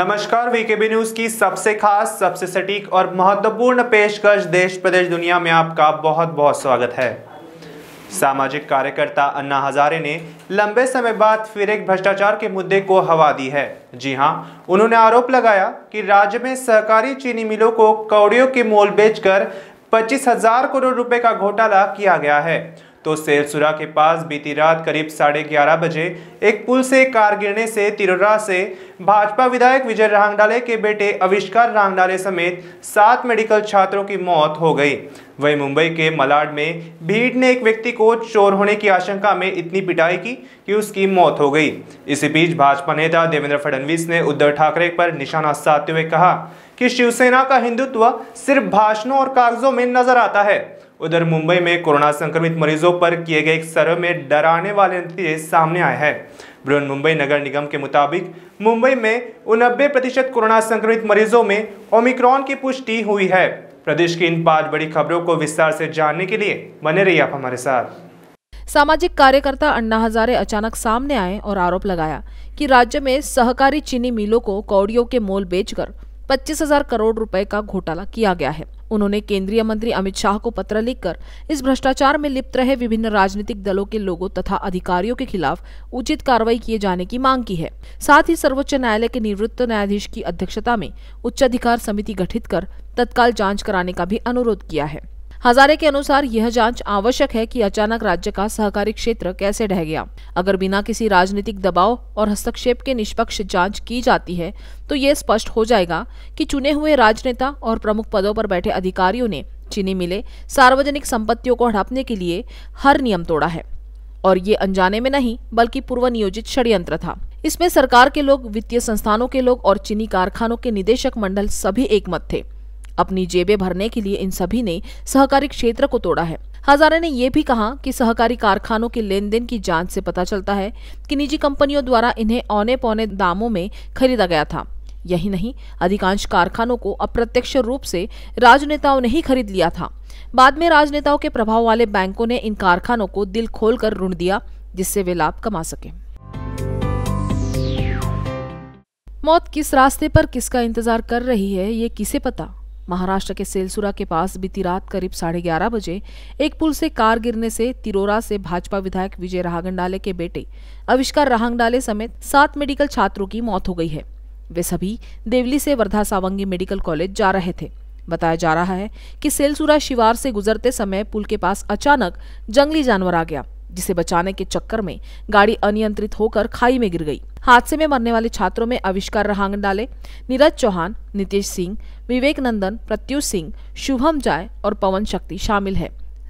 नमस्कार VKB news की सबसे खास सबसे सटीक और महत्वपूर्ण पेशकश देश प्रदेश दुनिया में आपका बहुत बहुत स्वागत है सामाजिक कार्यकर्ता अन्ना हजारे ने लंबे समय बाद फिर एक भ्रष्टाचार के मुद्दे को हवा दी है जी हां उन्होंने आरोप लगाया कि राज्य में सहकारी चीनी मिलों को कौड़ियों के मोल बेचकर पच्चीस हजार करोड़ रुपए का घोटाला किया गया है तो सेलसुरा के पास बीती रात करीब साढ़े ग्यारह बजे एक पुल से कार गिरने से तिरुरा से भाजपा विधायक विजय रांगडाले के बेटे अविष्कार रांगडाले समेत सात मेडिकल छात्रों की मौत हो गई वही मुंबई के मलाड में भीड़ ने एक व्यक्ति को चोर होने की आशंका में इतनी पिटाई की कि उसकी मौत हो गई इसी बीच भाजपा नेता देवेंद्र फडणवीस ने उद्धव ठाकरे पर निशाना साधते हुए कहा कि शिवसेना का हिंदुत्व सिर्फ भाषणों और कागजों में नजर आता है उधर मुंबई में कोरोना संक्रमित मरीजों पर किए गए एक सर्वे में डराने वाले नतीजे सामने आए हैं बृहन मुंबई नगर निगम के मुताबिक मुंबई में उनबे प्रतिशत कोरोना संक्रमित मरीजों में ओमिक्रॉन की पुष्टि हुई है प्रदेश की इन पांच बड़ी खबरों को विस्तार से जानने के लिए बने रहिए आप हमारे साथ सामाजिक कार्यकर्ता अन्ना हजारे अचानक सामने आए और आरोप लगाया कि राज्य में सहकारी चीनी मिलों को कौड़ियों के मोल बेचकर पच्चीस हजार करोड़ रुपए का घोटाला किया गया है उन्होंने केंद्रीय मंत्री अमित शाह को पत्र लिखकर इस भ्रष्टाचार में लिप्त रहे विभिन्न राजनीतिक दलों के लोगों तथा अधिकारियों के खिलाफ उचित कार्रवाई किए जाने की मांग की है साथ ही सर्वोच्च न्यायालय के निवृत्त न्यायाधीश की अध्यक्षता में उच्चाधिकार समिति गठित कर तत्काल जांच कराने का भी अनुरोध किया है हजारे के अनुसार यह जांच आवश्यक है कि अचानक राज्य का सहकारी क्षेत्र कैसे ढह गया अगर बिना किसी राजनीतिक दबाव और हस्तक्षेप के निष्पक्ष जांच की जाती है तो यह स्पष्ट हो जाएगा कि चुने हुए राजनेता और प्रमुख पदों पर बैठे अधिकारियों ने चीनी मिले सार्वजनिक संपत्तियों को हड़पने के लिए हर नियम तोड़ा है और ये अनजाने में नहीं बल्कि पूर्व नियोजित षड्यंत्र था इसमें सरकार के लोग वित्तीय संस्थानों के लोग और चीनी कारखानों के निदेशक मंडल सभी एकमत थे अपनी जेबें भरने के लिए इन सभी ने सहकारी क्षेत्र को तोड़ा है हजारे ने यह भी कहा कि सहकारी कारखानों के लेन देन की जांच से पता चलता है कि निजी कंपनियों द्वारा इन्हें औने पौने दामों में खरीदा गया था यही नहीं अधिकांश कारखानों को अप्रत्यक्ष रूप से राजनेताओं ने ही खरीद लिया था बाद में राजनेताओं के प्रभाव वाले बैंकों ने इन कारखानों को दिल खोल ऋण दिया जिससे वे लाभ कमा सके मौत किस रास्ते पर किसका इंतजार कर रही है ये किसे पता महाराष्ट्र के सेलसुरा के पास बीती रात करीब साढ़े ग्यारह बजे एक पुल से कार गिरने से तिरोरा से भाजपा विधायक विजय राहगंडाले के बेटे अविष्कार राहंगडाले समेत सात मेडिकल छात्रों की मौत हो गई है वे सभी देवली से वर्धा सावंगी मेडिकल कॉलेज जा रहे थे बताया जा रहा है कि सेलसुरा शिवार से गुजरते समय पुल के पास अचानक जंगली जानवर आ गया जिसे बचाने के चक्कर में गाड़ी अनियंत्रित होकर खाई में गिर गई हादसे में मरने वाले छात्रों में अविष्कार रहांगडाले नीरज चौहान नितेश सिंह विवेक नंदन प्रत्युष सिंह शुभम जाय और पवन शक्ति शामिल है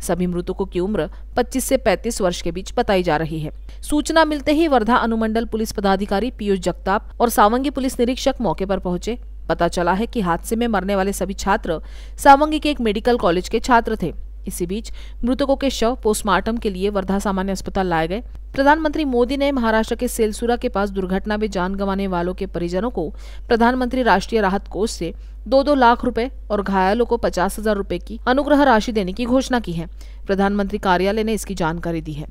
सभी मृतकों की उम्र 25 से 35 वर्ष के बीच बताई जा रही है सूचना मिलते ही वर्धा अनुमंडल पुलिस पदाधिकारी पीयूष जगताप और सावंगी पुलिस निरीक्षक मौके पर पहुंचे पता चला है कि हादसे में मरने वाले सभी छात्र सावंगी के एक मेडिकल कॉलेज के छात्र थे इसी बीच मृतकों के शव पोस्टमार्टम के लिए वर्धा सामान्य अस्पताल लाए गए प्रधानमंत्री मोदी ने महाराष्ट्र के सेलसुरा के पास दुर्घटना में जान गंवाने वालों के परिजनों को प्रधानमंत्री राष्ट्रीय राहत कोष से दो दो लाख रुपए और घायलों को पचास हजार रूपए की अनुग्रह राशि देने की घोषणा की है प्रधानमंत्री कार्यालय ने इसकी जानकारी दी है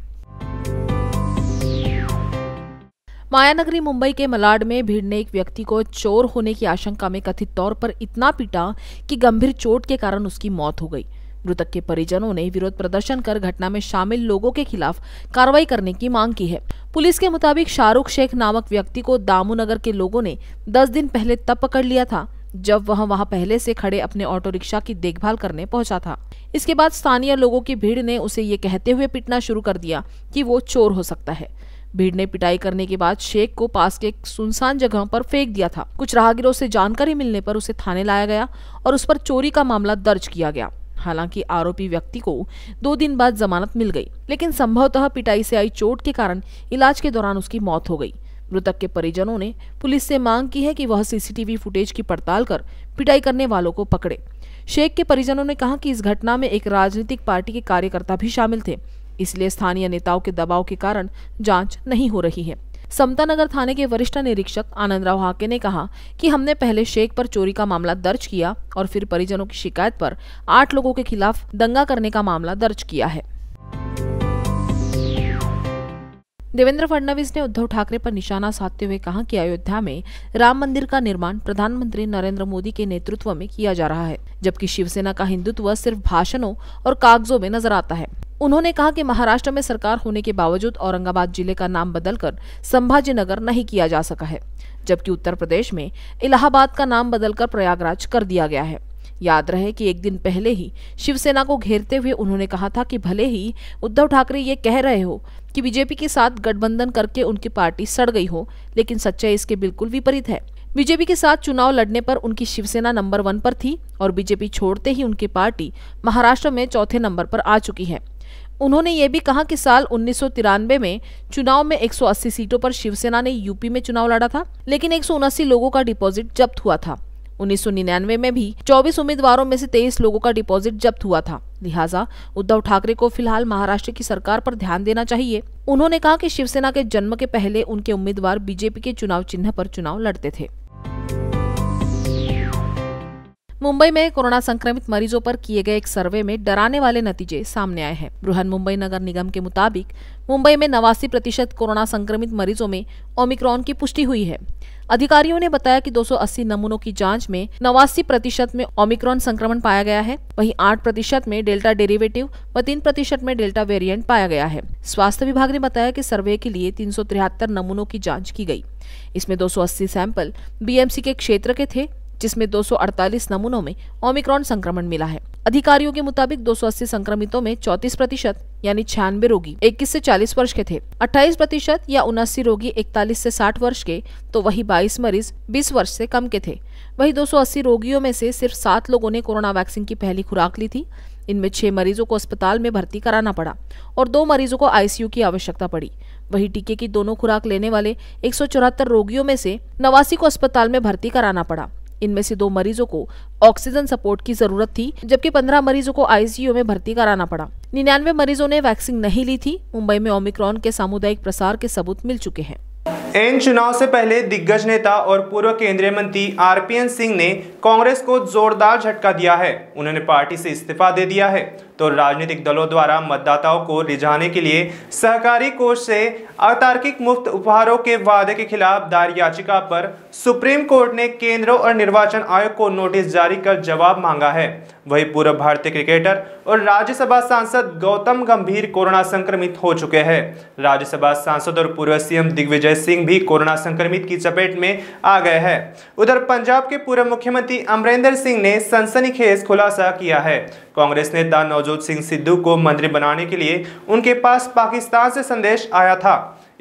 मायानगरी मुंबई के मलाड में भीड़ ने एक व्यक्ति को चोर होने की आशंका में कथित तौर पर इतना पीटा कि गंभीर चोट के कारण उसकी मौत हो गई मृतक के परिजनों ने विरोध प्रदर्शन कर घटना में शामिल लोगों के खिलाफ कार्रवाई करने की मांग की है पुलिस के मुताबिक शाहरुख शेख नामक व्यक्ति को दामूनगर के लोगों ने दस दिन पहले तब पकड़ लिया था जब वह वहां पहले से खड़े अपने ऑटो रिक्शा की देखभाल करने पहुंचा था इसके बाद स्थानीय लोगों की भीड़ ने उसे ये कहते हुए पिटना शुरू कर दिया कि वो चोर हो सकता है भीड़ ने पिटाई करने के बाद शेख को पास के सुनसान जगह पर फेंक दिया था कुछ राहगीरों से जानकारी मिलने पर उसे थाने लाया गया और उस पर चोरी का मामला दर्ज किया गया हालांकि आरोपी व्यक्ति को दो दिन बाद जमानत मिल गई लेकिन संभवतः पिटाई से आई चोट के कारण इलाज के दौरान उसकी मौत हो गई मृतक के परिजनों ने पुलिस से मांग की है कि वह सीसीटीवी फुटेज की पड़ताल कर पिटाई करने वालों को पकड़े शेख के परिजनों ने कहा कि इस घटना में एक राजनीतिक पार्टी के कार्यकर्ता भी शामिल थे इसलिए स्थानीय नेताओं के दबाव के कारण जांच नहीं हो रही है समतानगर थाने के वरिष्ठ निरीक्षक आनंद राव हाके ने कहा कि हमने पहले शेख पर चोरी का मामला दर्ज किया और फिर परिजनों की शिकायत पर आठ लोगों के खिलाफ दंगा करने का मामला दर्ज किया है देवेंद्र फडणवीस ने उद्धव ठाकरे पर निशाना साधते हुए कहा कि अयोध्या में राम मंदिर का निर्माण प्रधानमंत्री नरेंद्र मोदी के नेतृत्व में किया जा रहा है जबकि शिवसेना का हिंदुत्व सिर्फ भाषणों और कागजों में नजर आता है उन्होंने कहा कि महाराष्ट्र में सरकार होने के बावजूद औरंगाबाद जिले का नाम बदलकर संभाजीनगर नहीं किया जा सका है जबकि उत्तर प्रदेश में इलाहाबाद का नाम बदलकर प्रयागराज कर दिया गया है याद रहे कि एक दिन पहले ही शिवसेना को घेरते हुए उन्होंने कहा था कि भले ही उद्धव ठाकरे ये कह रहे हो कि बीजेपी के साथ गठबंधन करके उनकी पार्टी सड़ गई हो लेकिन सच्चाई इसके बिल्कुल विपरीत है बीजेपी के साथ चुनाव लड़ने पर उनकी शिवसेना नंबर वन पर थी और बीजेपी छोड़ते ही उनकी पार्टी महाराष्ट्र में चौथे नंबर पर आ चुकी है उन्होंने ये भी कहा कि साल उन्नीस में चुनाव में 180 सीटों पर शिवसेना ने यूपी में चुनाव लड़ा था लेकिन एक लोगों का डिपॉजिट जब्त हुआ था उन्नीस में भी चौबीस उम्मीदवारों में से तेईस लोगों का डिपॉजिट जब्त हुआ था लिहाजा उद्धव ठाकरे को फिलहाल महाराष्ट्र की सरकार पर ध्यान देना चाहिए उन्होंने कहा कि शिवसेना के जन्म के पहले उनके उम्मीदवार बीजेपी के चुनाव चिन्ह पर चुनाव लड़ते थे मुंबई में कोरोना संक्रमित मरीजों पर किए गए एक सर्वे में डराने वाले नतीजे सामने आए हैं बृहन मुंबई नगर निगम के मुताबिक मुंबई में नवासी प्रतिशत कोरोना संक्रमित मरीजों में ओमिक्रॉन की पुष्टि हुई है अधिकारियों ने बताया कि 280 नमूनों की जांच में नवासी प्रतिशत में ओमिक्रॉन संक्रमण पाया गया है वहीं 8 प्रतिशत में डेल्टा डेरिवेटिव व 3 प्रतिशत में डेल्टा वेरिएंट पाया गया है स्वास्थ्य विभाग ने बताया कि सर्वे के लिए तीन नमूनों की जाँच की गई इसमें 280 सैंपल बीएमसी के क्षेत्र के थे जिसमें 248 नमूनों में ओमिक्रॉन संक्रमण मिला है अधिकारियों के मुताबिक 280 संक्रमितों में 34 प्रतिशत यानी छियानवे रोगी 21 से 40 वर्ष के थे 28 प्रतिशत या उनासी रोगी 41 से 60 वर्ष के तो वही 22 मरीज 20 वर्ष से कम के थे वही 280 रोगियों में से सिर्फ सात लोगों ने कोरोना वैक्सीन की पहली खुराक ली थी इनमें छह मरीजों को अस्पताल में भर्ती कराना पड़ा और दो मरीजों को आईसीयू की आवश्यकता पड़ी वही टीके की दोनों खुराक लेने वाले एक रोगियों में से नवासी को अस्पताल में भर्ती कराना पड़ा इनमें से दो मरीजों को ऑक्सीजन सपोर्ट की जरूरत थी जबकि पंद्रह मरीजों को आईसीयू में भर्ती कराना पड़ा निन्यानवे मरीजों ने वैक्सीन नहीं ली थी मुंबई में ओमिक्रॉन के सामुदायिक प्रसार के सबूत मिल चुके हैं एन चुनाव से पहले दिग्गज नेता और पूर्व केंद्रीय मंत्री आरपीएन सिंह ने कांग्रेस को जोरदार झटका दिया है उन्होंने पार्टी से इस्तीफा दे दिया है तो राजनीतिक दलों द्वारा मतदाताओं को रिझाने के लिए सहकारी कोष से अतार्किक मुफ्त उपहारों के वादे के खिलाफ दायर याचिका पर सुप्रीम कोर्ट ने केंद्र और निर्वाचन आयोग को नोटिस जारी कर जवाब मांगा है वहीं पूर्व भारतीय क्रिकेटर और राज्यसभा सांसद गौतम गंभीर कोरोना संक्रमित हो चुके हैं राज्यसभा सांसद और पूर्व सीएम दिग्विजय सिंह भी कोरोना संक्रमित की चपेट में आ गए हैं उधर पंजाब के पूर्व मुख्यमंत्री अमरेंद्र सिंह ने सनसनीखेज खुलासा किया है कांग्रेस नेता नवजोत सिंह सिद्धू को मंत्री बनाने के लिए उनके पास पाकिस्तान से संदेश आया था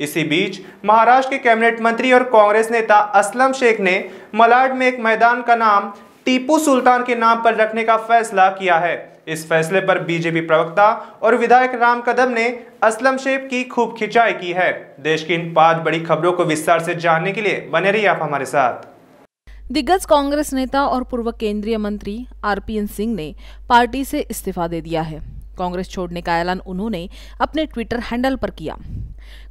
इसी बीच महाराष्ट्र के कैबिनेट मंत्री और कांग्रेस नेता असलम शेख ने मलाड में एक मैदान का नाम टीपू सुल्तान के नाम पर रखने का फैसला किया है इस फैसले पर बीजेपी प्रवक्ता और विधायक राम कदम ने असलम शेख की खूब खिंचाई की है देश की इन पांच बड़ी खबरों को विस्तार से जानने के लिए बने रहिए आप हमारे साथ दिग्गज कांग्रेस नेता और पूर्व केंद्रीय मंत्री एन सिंह ने पार्टी से इस्तीफा दे दिया है कांग्रेस छोड़ने का ऐलान उन्होंने अपने ट्विटर हैंडल पर किया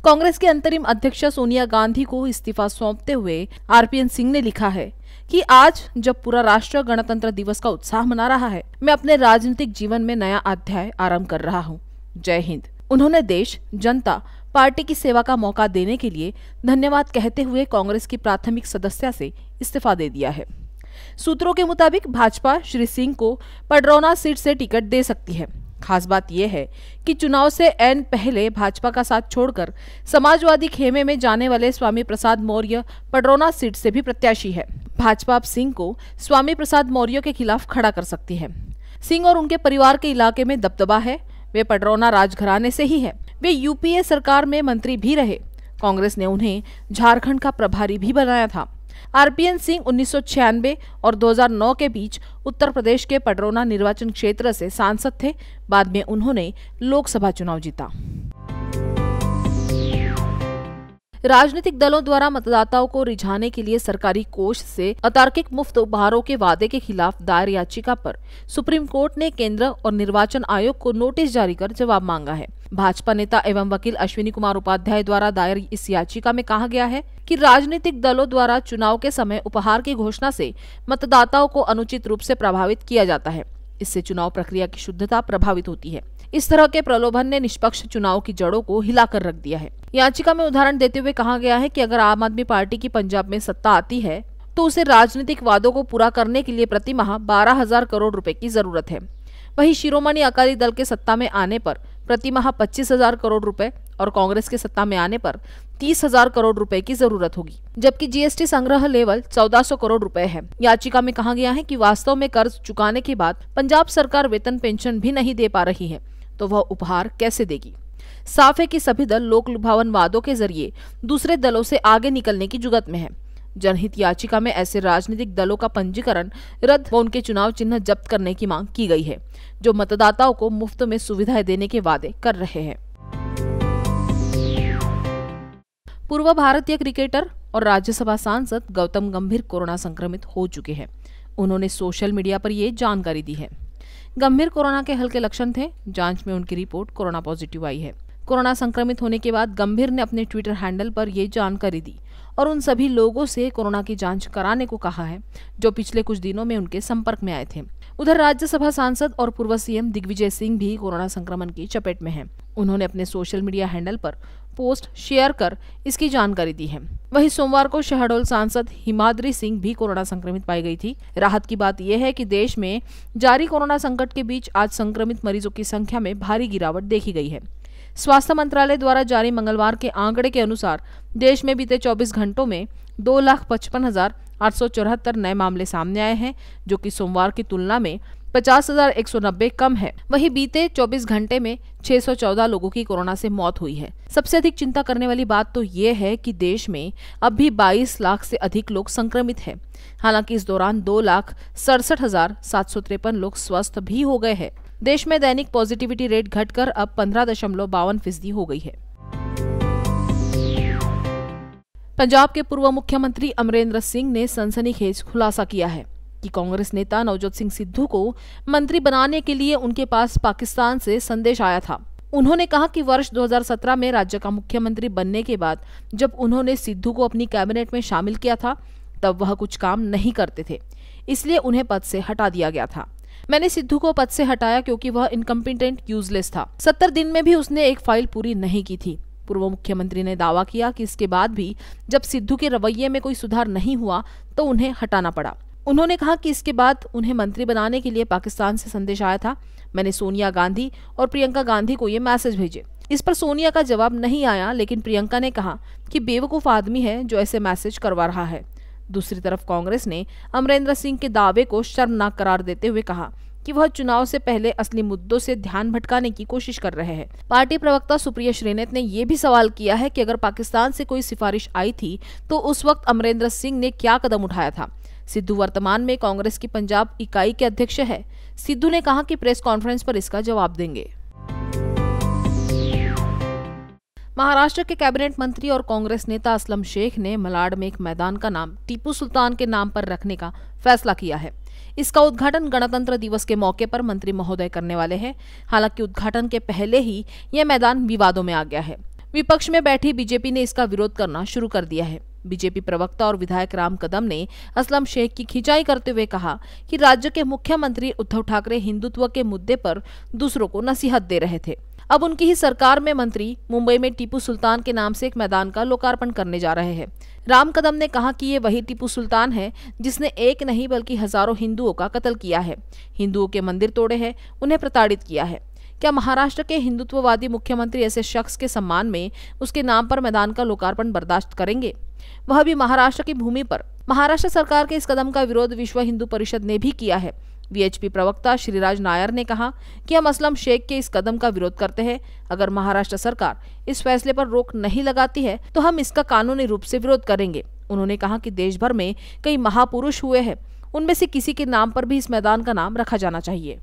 कांग्रेस के अंतरिम अध्यक्ष सोनिया गांधी को इस्तीफा सौंपते हुए आरपीएन सिंह ने लिखा है कि आज जब पूरा राष्ट्र गणतंत्र दिवस का उत्साह मना रहा है मैं अपने राजनीतिक जीवन में नया अध्याय आरम्भ कर रहा हूँ जय हिंद उन्होंने देश जनता पार्टी की सेवा का मौका देने के लिए धन्यवाद कहते हुए कांग्रेस की प्राथमिक सदस्या से इस्तीफा दे दिया है सूत्रों के मुताबिक भाजपा श्री सिंह को पडरौना सीट से टिकट दे सकती है खास बात यह है कि चुनाव से एन पहले भाजपा का साथ छोड़कर समाजवादी खेमे में जाने वाले स्वामी प्रसाद मौर्य पडरौना सीट से भी प्रत्याशी है भाजपा अब सिंह को स्वामी प्रसाद मौर्य के खिलाफ खड़ा कर सकती है सिंह और उनके परिवार के इलाके में दबदबा है वे पडरौना राजघराने से ही है वे यूपीए सरकार में मंत्री भी रहे कांग्रेस ने उन्हें झारखंड का प्रभारी भी बनाया था आरपीएन सिंह उन्नीस और 2009 के बीच उत्तर प्रदेश के पडरौना निर्वाचन क्षेत्र से सांसद थे बाद में उन्होंने लोकसभा चुनाव जीता राजनीतिक दलों द्वारा मतदाताओं को रिझाने के लिए सरकारी कोष से अतार्किक मुफ्त उपहारों के वादे के खिलाफ दायर याचिका पर सुप्रीम कोर्ट ने केंद्र और निर्वाचन आयोग को नोटिस जारी कर जवाब मांगा है भाजपा नेता एवं वकील अश्विनी कुमार उपाध्याय द्वारा दायर इस याचिका में कहा गया है कि राजनीतिक दलों द्वारा चुनाव के समय उपहार की घोषणा से मतदाताओं को अनुचित रूप से प्रभावित किया जाता है इससे चुनाव प्रक्रिया की शुद्धता प्रभावित होती है इस तरह के प्रलोभन ने निष्पक्ष चुनाव की जड़ों को हिलाकर रख दिया है याचिका में उदाहरण देते हुए कहा गया है कि अगर आम आदमी पार्टी की पंजाब में सत्ता आती है तो उसे राजनीतिक वादों को पूरा करने के लिए प्रति माह बारह हजार करोड़ रुपए की जरूरत है वही शिरोमणि अकाली दल के सत्ता में आने पर प्रतिमाह पच्चीस हजार करोड़ रुपए और कांग्रेस के सत्ता में आने पर तीस हजार करोड़ रुपए की जरूरत होगी जबकि जीएसटी संग्रह लेवल 1400 करोड़ रुपए है याचिका में कहा गया है कि वास्तव में कर्ज चुकाने के बाद पंजाब सरकार वेतन पेंशन भी नहीं दे पा रही है तो वह उपहार कैसे देगी साफ है कि सभी दल लोक लुभावन वादों के जरिए दूसरे दलों से आगे निकलने की जुगत में है जनहित याचिका में ऐसे राजनीतिक दलों का पंजीकरण रद्द व उनके चुनाव चिन्ह जब्त करने की मांग की गई है जो मतदाताओं को मुफ्त में सुविधाएं देने के वादे कर रहे हैं पूर्व भारतीय क्रिकेटर और राज्यसभा सांसद गौतम गंभीर कोरोना संक्रमित हो चुके हैं उन्होंने सोशल मीडिया पर यह जानकारी दी है गंभीर कोरोना के हल्के लक्षण थे जांच में उनकी रिपोर्ट कोरोना पॉजिटिव आई है कोरोना संक्रमित होने के बाद गंभीर ने अपने ट्विटर हैंडल पर यह जानकारी दी और उन सभी लोगों से कोरोना की जांच कराने को कहा है जो पिछले कुछ दिनों में उनके संपर्क में आए थे उधर राज्यसभा सांसद और पूर्व सीएम दिग्विजय सिंह भी कोरोना संक्रमण की चपेट में हैं। उन्होंने अपने सोशल मीडिया हैंडल पर पोस्ट शेयर कर इसकी जानकारी दी है वहीं सोमवार को शहडोल सांसद हिमाद्री सिंह भी कोरोना संक्रमित पाई गई थी राहत की बात यह है कि देश में जारी कोरोना संकट के बीच आज संक्रमित मरीजों की संख्या में भारी गिरावट देखी गई है स्वास्थ्य मंत्रालय द्वारा जारी मंगलवार के आंकड़े के अनुसार देश में बीते 24 घंटों में दो लाख पचपन हजार आठ सौ चौहत्तर नए मामले सामने आए हैं जो कि सोमवार की तुलना में पचास हजार एक सौ नब्बे कम है वहीं बीते 24 घंटे में 614 लोगों की कोरोना से मौत हुई है सबसे अधिक चिंता करने वाली बात तो ये है कि देश में अब भी 22 लाख से अधिक लोग संक्रमित हैं हालांकि इस दौरान दो लाख सड़सठ हजार सात सौ तिरपन लोग स्वस्थ भी हो गए हैं देश में दैनिक पॉजिटिविटी रेट घटकर अब पंद्रह दशमलव बावन फीसदी हो गई है पंजाब के पूर्व मुख्यमंत्री अमरेंद्र सिंह ने सनसनीखेज खुलासा किया है कि कांग्रेस नेता नवजोत सिंह सिद्धू को मंत्री बनाने के लिए उनके पास पाकिस्तान से संदेश आया था उन्होंने कहा कि वर्ष 2017 में राज्य का मुख्यमंत्री बनने के बाद जब उन्होंने सिद्धू को अपनी कैबिनेट में शामिल किया था तब वह कुछ काम नहीं करते थे इसलिए उन्हें पद से हटा दिया गया था मैंने सिद्धू को पद से हटाया क्योंकि वह इनकम्पिटेंट यूजलेस था सत्तर दिन में भी उसने एक फाइल पूरी नहीं की थी पूर्व मुख्यमंत्री ने दावा किया कि इसके बाद भी जब सिद्धू के रवैये में कोई सुधार नहीं हुआ तो उन्हें हटाना पड़ा उन्होंने कहा कि इसके बाद उन्हें मंत्री बनाने के लिए पाकिस्तान से संदेश आया था मैंने सोनिया गांधी और प्रियंका गांधी को ये मैसेज भेजे इस पर सोनिया का जवाब नहीं आया लेकिन प्रियंका ने कहा कि बेवकूफ आदमी है जो ऐसे मैसेज करवा रहा है दूसरी तरफ कांग्रेस ने अमरेंद्र सिंह के दावे को शर्मनाक करार देते हुए कहा कि वह चुनाव से पहले असली मुद्दों से ध्यान भटकाने की कोशिश कर रहे हैं पार्टी प्रवक्ता सुप्रिया श्रीनेत ने यह भी सवाल किया है कि अगर पाकिस्तान से कोई सिफारिश आई थी तो उस वक्त अमरेंद्र सिंह ने क्या कदम उठाया था सिद्धू वर्तमान में कांग्रेस की पंजाब इकाई के अध्यक्ष है सिद्धू ने कहा कि प्रेस कॉन्फ्रेंस पर इसका जवाब देंगे महाराष्ट्र के कैबिनेट मंत्री और कांग्रेस नेता असलम शेख ने मलाड में एक मैदान का नाम टीपू सुल्तान के नाम पर रखने का फैसला किया है इसका उद्घाटन गणतंत्र दिवस के मौके पर मंत्री महोदय करने वाले हैं हालांकि उद्घाटन के पहले ही यह मैदान विवादों में आ गया है विपक्ष में बैठी बीजेपी ने इसका विरोध करना शुरू कर दिया है बीजेपी प्रवक्ता और विधायक राम कदम ने असलम शेख की खिंचाई करते हुए कहा कि राज्य के मुख्यमंत्री उद्धव ठाकरे हिंदुत्व के मुद्दे पर दूसरों को नसीहत दे रहे थे अब उनकी ही सरकार में मंत्री मुंबई में टीपू सुल्तान के नाम से एक मैदान का लोकार्पण करने जा रहे हैं राम कदम ने कहा कि ये वही टीपू सुल्तान है जिसने एक नहीं बल्कि हजारों हिंदुओं का कत्ल किया है हिंदुओं के मंदिर तोड़े हैं उन्हें प्रताड़ित किया है क्या महाराष्ट्र के हिंदुत्ववादी मुख्यमंत्री ऐसे शख्स के सम्मान में उसके नाम पर मैदान का लोकार्पण बर्दाश्त करेंगे वह भी महाराष्ट्र की भूमि पर महाराष्ट्र सरकार के इस कदम का विरोध विश्व हिंदू परिषद ने भी किया है वीएचपी प्रवक्ता श्रीराज नायर ने कहा कि हम असलम शेख के इस कदम का विरोध करते हैं अगर महाराष्ट्र सरकार इस फैसले पर रोक नहीं लगाती है तो हम इसका कानूनी रूप से विरोध करेंगे उन्होंने कहा कि देश भर में कई महापुरुष हुए हैं उनमें से किसी के नाम पर भी इस मैदान का नाम रखा जाना चाहिए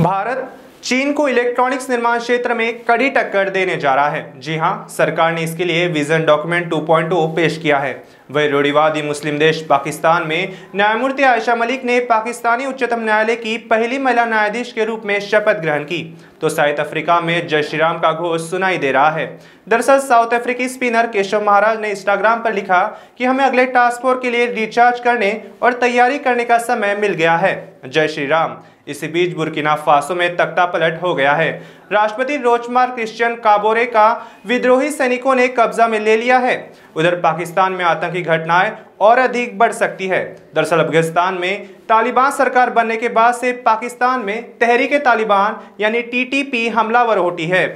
भारत चीन को इलेक्ट्रॉनिक्स निर्माण क्षेत्र में कड़ी टक्कर देने जा रहा है जी हां सरकार ने इसके लिए विजन डॉक्यूमेंट 2.0 पेश किया है वह रूढ़ीवादी मुस्लिम देश पाकिस्तान में न्यायमूर्ति आयशा मलिक ने पाकिस्तानी उच्चतम न्यायालय की पहली महिला न्यायाधीश के रूप में शपथ ग्रहण की तो साउथ अफ्रीका में जय श्रीराम का घोष सुनाई दे रहा है दरअसल साउथ अफ्रीकी स्पिनर केशव महाराज ने इंस्टाग्राम पर लिखा कि हमें अगले टास्क फोर्स के लिए रिचार्ज करने और तैयारी करने का समय मिल गया है जय श्री राम इसी बीच बुरकिना फासो में तख्ता पलट हो गया है राष्ट्रपति रोचमार क्रिश्चियन काबोरे का विद्रोही सैनिकों ने कब्जा में ले लिया है उधर पाकिस्तान में आतंकी घटनाएं और अधिक बढ़ सकती है दरअसल अफगानिस्तान में तालिबान सरकार बनने के बाद से पाकिस्तान में तहरीक तालिबान यानी टीटीपी हमलावर होती है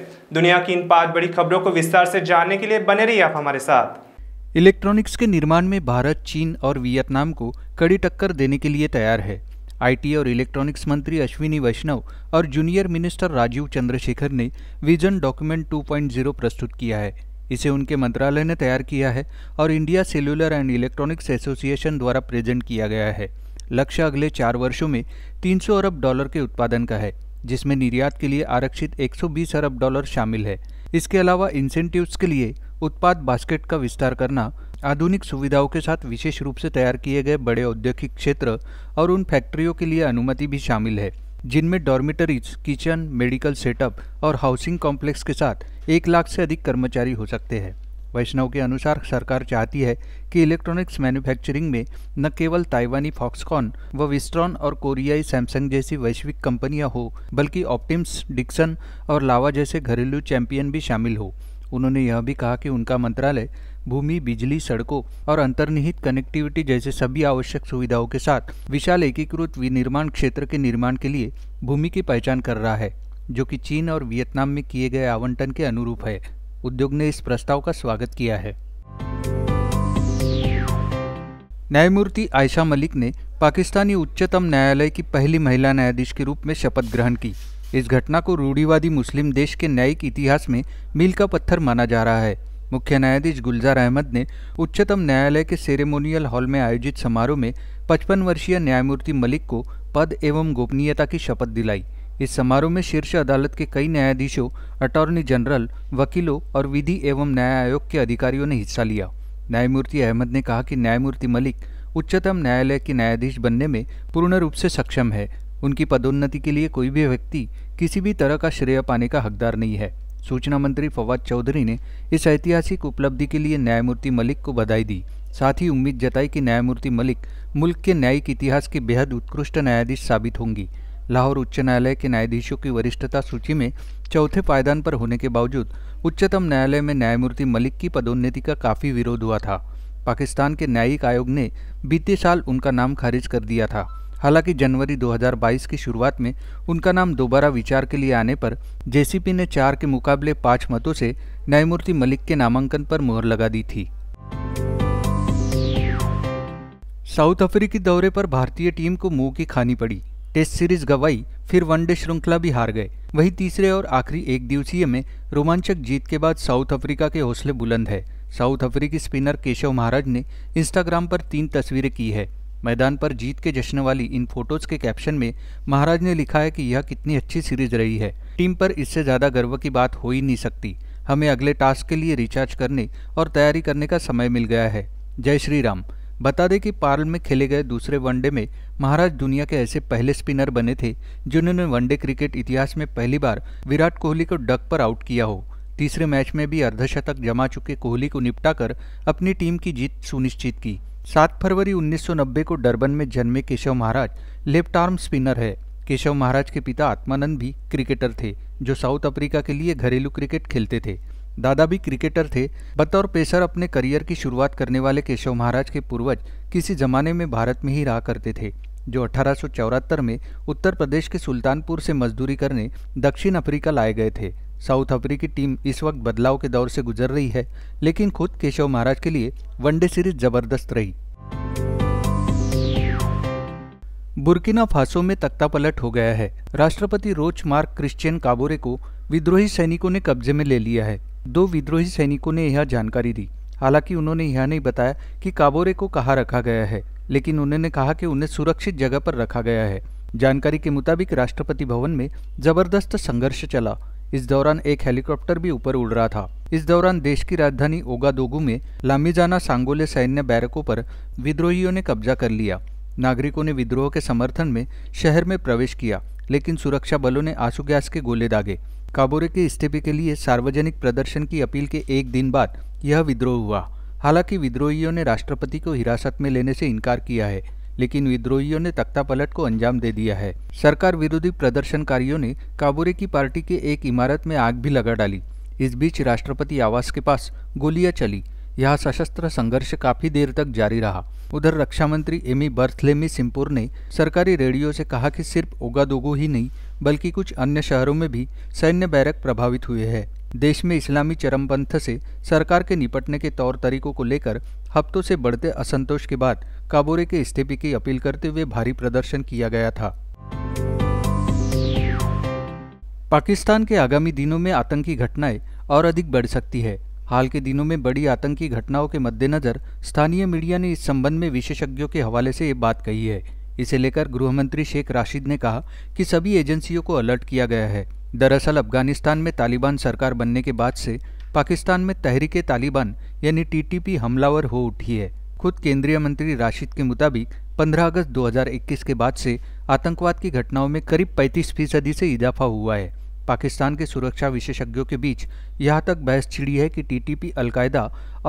दुनिया की इन पांच बड़ी खबरों को विस्तार से जानने के लिए बने रहिए आप हमारे साथ इलेक्ट्रॉनिक्स के निर्माण में भारत चीन और वियतनाम को कड़ी टक्कर देने के लिए तैयार है आईटी और इलेक्ट्रॉनिक्स मंत्री अश्विनी वैष्णव और जूनियर मिनिस्टर राजीव चंद्रशेखर ने विजन डॉक्यूमेंट 2.0 प्रस्तुत किया है इसे उनके मंत्रालय ने तैयार किया है और India cellular and electronics association द्वारा प्रेजेंट किया गया है लक्ष्य अगले चार वर्षों में 300 अरब डॉलर के उत्पादन का है जिसमें निर्यात के लिए आरक्षित 120 अरब डॉलर शामिल है इसके अलावा इंसेंटिव्स के लिए उत्पाद बास्केट का विस्तार करना आधुनिक सुविधाओं के साथ विशेष रूप से तैयार किए गए बड़े औद्योगिक क्षेत्र और उन फैक्ट्रियों के लिए अनुमति भी शामिल है जिनमें डॉर्मिटरीज किचन मेडिकल सेटअप और हाउसिंग कॉम्प्लेक्स के साथ एक लाख से अधिक कर्मचारी हो सकते हैं वैष्णव के अनुसार सरकार चाहती है कि इलेक्ट्रॉनिक्स मैन्युफैक्चरिंग में न केवल ताइवानी फॉक्सकॉन व विस्ट्रॉन और कोरियाई सैमसंग जैसी वैश्विक कंपनियां हो बल्कि ऑप्टिम्स डिक्सन और लावा जैसे घरेलू चैंपियन भी शामिल हो उन्होंने यह भी कहा कि उनका मंत्रालय भूमि बिजली सड़कों और अंतर्निहित कनेक्टिविटी जैसे सभी आवश्यक सुविधाओं के साथ विशाल एकीकृत विनिर्माण क्षेत्र के निर्माण के लिए भूमि की पहचान कर रहा है जो कि चीन और वियतनाम में किए गए आवंटन के अनुरूप है उद्योग ने इस प्रस्ताव का स्वागत किया है न्यायमूर्ति आयशा मलिक ने पाकिस्तानी उच्चतम न्यायालय की पहली महिला न्यायाधीश के रूप में शपथ ग्रहण की इस घटना को रूढ़ीवादी मुस्लिम देश के न्यायिक इतिहास में मील का पत्थर माना जा रहा है मुख्य न्यायाधीश गुलजार अहमद ने उच्चतम न्यायालय के सेरेमोनियल हॉल में आयोजित समारोह में पचपन वर्षीय न्यायमूर्ति मलिक को पद एवं गोपनीयता की शपथ दिलाई इस समारोह में शीर्ष अदालत के कई न्यायाधीशों अटॉर्नी जनरल वकीलों और विधि एवं न्याय आयोग के अधिकारियों ने हिस्सा लिया न्यायमूर्ति अहमद ने कहा कि न्यायमूर्ति मलिक उच्चतम न्यायालय के न्यायाधीश बनने में पूर्ण रूप से सक्षम है उनकी पदोन्नति के लिए कोई भी व्यक्ति किसी भी तरह का श्रेय पाने का हकदार नहीं है सूचना मंत्री फवाद चौधरी ने इस ऐतिहासिक उपलब्धि के लिए न्यायमूर्ति मलिक को बधाई दी साथ ही उम्मीद जताई कि न्यायमूर्ति मलिक मुल्क के न्यायिक इतिहास के बेहद उत्कृष्ट न्यायाधीश साबित होंगी लाहौर उच्च न्यायालय के न्यायाधीशों की वरिष्ठता सूची में चौथे पायदान पर होने के बावजूद उच्चतम न्यायालय में न्यायमूर्ति मलिक की पदोन्नति का काफ़ी विरोध हुआ था पाकिस्तान के न्यायिक आयोग ने बीते साल उनका नाम खारिज कर दिया था हालांकि जनवरी 2022 की शुरुआत में उनका नाम दोबारा विचार के लिए आने पर जेसीपी ने चार के मुकाबले पांच मतों से न्यायमूर्ति मलिक के नामांकन पर मुहर लगा दी थी साउथ अफ्रीकी दौरे पर भारतीय टीम को मुंह की खानी पड़ी टेस्ट सीरीज गवाई फिर वनडे श्रृंखला भी हार गए वहीं तीसरे और आखिरी एक दिवसीय में रोमांचक जीत के बाद साउथ अफ्रीका के हौसले बुलंद है साउथ अफ्रीकी स्पिनर केशव महाराज ने इंस्टाग्राम पर तीन तस्वीरें की है मैदान पर जीत के जश्न वाली इन फोटोज के कैप्शन में महाराज ने लिखा है कि यह कितनी अच्छी सीरीज रही है टीम पर इससे ज्यादा गर्व की बात हो ही नहीं सकती हमें अगले टास्क के लिए रिचार्ज करने और तैयारी करने का समय मिल गया है जय श्री राम बता दें कि पार्ल में खेले गए दूसरे वनडे में महाराज दुनिया के ऐसे पहले स्पिनर बने थे जिन्होंने वनडे क्रिकेट इतिहास में पहली बार विराट कोहली को डक पर आउट किया हो तीसरे मैच में भी अर्धशतक जमा चुके कोहली को निपटाकर अपनी टीम की जीत सुनिश्चित की सात फरवरी 1990 को डरबन में जन्मे Keshav Maharaj left arm spinner है केशव महाराज के पिता आत्मानंद भी क्रिकेटर थे जो साउथ अफ्रीका के लिए घरेलू क्रिकेट खेलते थे दादा भी क्रिकेटर थे बतौर पेसर अपने करियर की शुरुआत करने वाले केशव महाराज के पूर्वज किसी जमाने में भारत में ही रहा करते थे जो अठारह में उत्तर प्रदेश के सुल्तानपुर से मजदूरी करने दक्षिण अफ्रीका लाए गए थे साउथ अफ्रीकी टीम इस वक्त बदलाव के दौर से गुजर रही है लेकिन खुद केशव महाराज के लिए वनडे सीरीज जबरदस्त रही बुर्किना फासो में तख्तापलट हो गया है राष्ट्रपति रोच मार्क क्रिश्चियन काबोरे को विद्रोही सैनिकों ने कब्जे में ले लिया है दो विद्रोही सैनिकों ने यह जानकारी दी हालांकि उन्होंने यह नहीं बताया कि काबोरे को कहा रखा गया है लेकिन उन्होंने कहा कि उन्हें सुरक्षित जगह पर रखा गया है जानकारी के मुताबिक राष्ट्रपति भवन में जबरदस्त संघर्ष चला इस दौरान एक हेलीकॉप्टर भी ऊपर उड़ रहा था इस दौरान देश की राजधानी ओगादोगु में लामीजाना सांगोले सैन्य बैरकों पर विद्रोहियों ने कब्जा कर लिया नागरिकों ने विद्रोह के समर्थन में शहर में प्रवेश किया लेकिन सुरक्षा बलों ने आंसू गैस के गोले दागे काबोरे के इस्तीफे के लिए सार्वजनिक प्रदर्शन की अपील के एक दिन बाद यह विद्रोह हुआ हालांकि विद्रोहियों ने राष्ट्रपति को हिरासत में लेने से इनकार किया है लेकिन विद्रोहियों ने तख्ता पलट को अंजाम दे दिया है सरकार विरोधी प्रदर्शनकारियों ने काबूरे की पार्टी के एक इमारत में आग भी लगा डाली इस बीच राष्ट्रपति आवास के पास गोलियां चली यह सशस्त्र संघर्ष काफी देर तक जारी रहा उधर रक्षा मंत्री एमी बर्थलेमी सिंपुर ने सरकारी रेडियो से कहा कि सिर्फ ओगादोगो ही नहीं बल्कि कुछ अन्य शहरों में भी सैन्य बैरक प्रभावित हुए हैं देश में इस्लामी चरमपंथ से सरकार के निपटने के तौर तरीकों को लेकर हफ्तों से बढ़ते असंतोष के बाद काबोरे के इस्तीफे की अपील करते हुए भारी प्रदर्शन किया गया था पाकिस्तान के आगामी दिनों में आतंकी घटनाएं और अधिक बढ़ सकती है हाल के दिनों में बड़ी आतंकी घटनाओं के मद्देनजर स्थानीय मीडिया ने इस संबंध में विशेषज्ञों के हवाले से ये बात कही है इसे लेकर गृहमंत्री शेख राशिद ने कहा कि सभी एजेंसियों को अलर्ट किया गया है दरअसल अफगानिस्तान में तालिबान सरकार बनने के बाद से पाकिस्तान में तहरीके तालिबान यानी टीटीपी हमलावर हो उठी है खुद केंद्रीय मंत्री राशिद के मुताबिक 15 अगस्त 2021 के बाद से आतंकवाद की घटनाओं में करीब 35 फीसदी से इजाफा हुआ है पाकिस्तान के सुरक्षा विशेषज्ञों के बीच यहां तक बहस छिड़ी है कि टीटीपी अलकायदा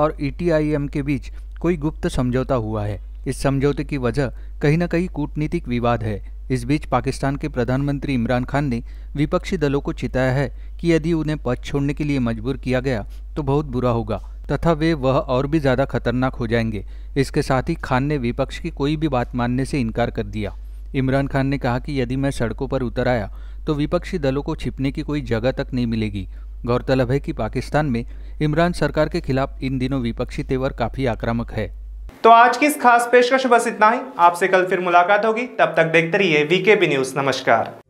और ईटीआईएम के बीच कोई गुप्त समझौता हुआ है इस समझौते की वजह कहीं न कहीं कूटनीतिक विवाद है इस बीच पाकिस्तान के प्रधानमंत्री इमरान खान ने विपक्षी दलों को चिताया है कि यदि उन्हें पद छोड़ने के लिए मजबूर किया गया तो बहुत बुरा होगा तथा वे वह और भी ज़्यादा खतरनाक हो जाएंगे इसके साथ ही खान ने विपक्ष की कोई भी बात मानने से इनकार कर दिया इमरान खान ने कहा कि यदि मैं सड़कों पर उतर आया तो विपक्षी दलों को छिपने की कोई जगह तक नहीं मिलेगी गौरतलब है कि पाकिस्तान में इमरान सरकार के खिलाफ इन दिनों विपक्षी तेवर काफ़ी आक्रामक है तो आज की इस खास पेशकश बस इतना ही आपसे कल फिर मुलाकात होगी तब तक देखते रहिए वीके बी न्यूज़ नमस्कार